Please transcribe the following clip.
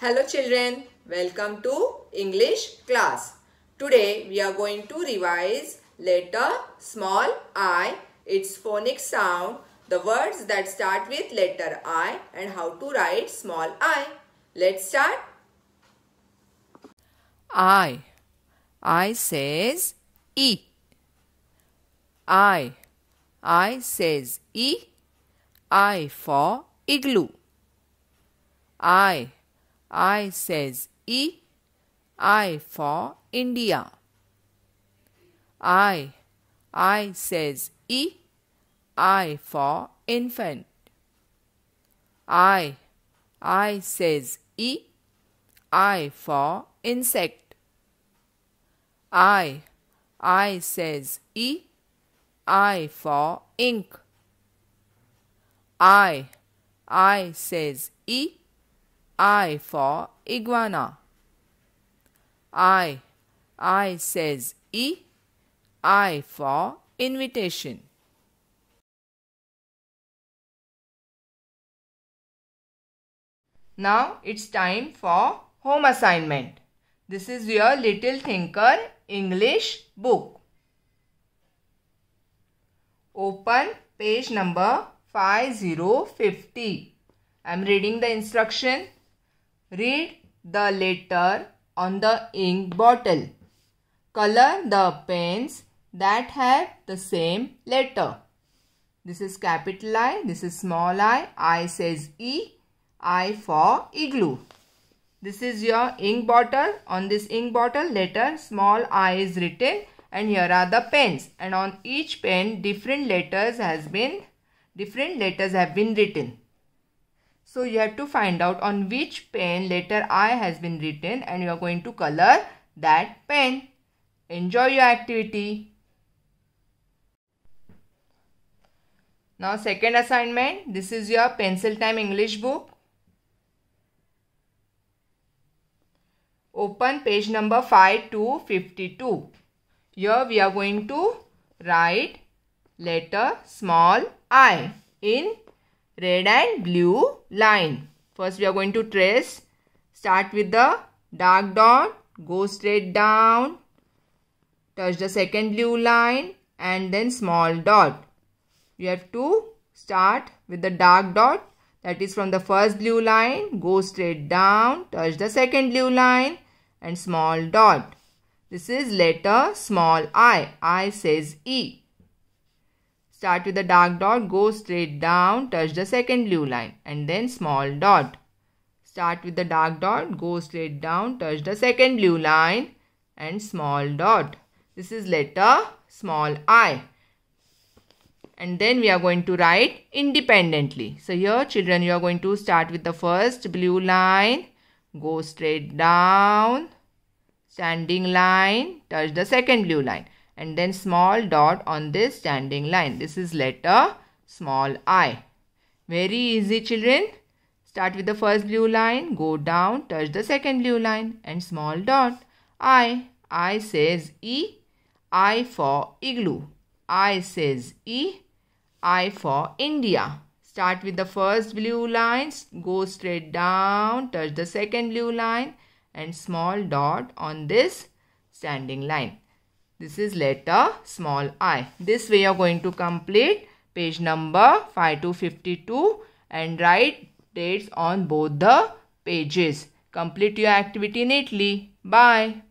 Hello children, welcome to English class. Today we are going to revise letter small i, its phonic sound, the words that start with letter i and how to write small i. Let's start. I. I says e. I. I says e. I for igloo. I. I says E. I for India. I. I says E. I for infant. I. I says E. I for insect. I. I says E. I for ink. I. I says E. I for iguana. I, I says E, I for invitation. Now it's time for home assignment. This is your Little Thinker English book. Open page number 5050. I am reading the instruction Read the letter on the ink bottle. Color the pens that have the same letter. This is capital I, this is small i, I says E, I for igloo. This is your ink bottle. On this ink bottle letter small i is written and here are the pens and on each pen different letters has been different letters have been written. So you have to find out on which pen letter I has been written and you are going to color that pen. Enjoy your activity. Now second assignment, this is your pencil time English book. Open page number 5 to 52. Here we are going to write letter small i in red and blue line. First we are going to trace. Start with the dark dot. Go straight down. Touch the second blue line and then small dot. You have to start with the dark dot that is from the first blue line. Go straight down. Touch the second blue line and small dot. This is letter small i. i says e. Start with the dark dot, go straight down, touch the second blue line and then small dot. Start with the dark dot, go straight down, touch the second blue line and small dot. This is letter small i. And then we are going to write independently. So here children you are going to start with the first blue line, go straight down, standing line, touch the second blue line and then small dot on this standing line. This is letter small i. Very easy children. Start with the first blue line, go down, touch the second blue line and small dot. I, I says E, I for igloo. I says E, I for India. Start with the first blue line, go straight down, touch the second blue line and small dot on this standing line. This is letter small i. This way you are going to complete page number 5 to 52 and write dates on both the pages. Complete your activity neatly. Bye.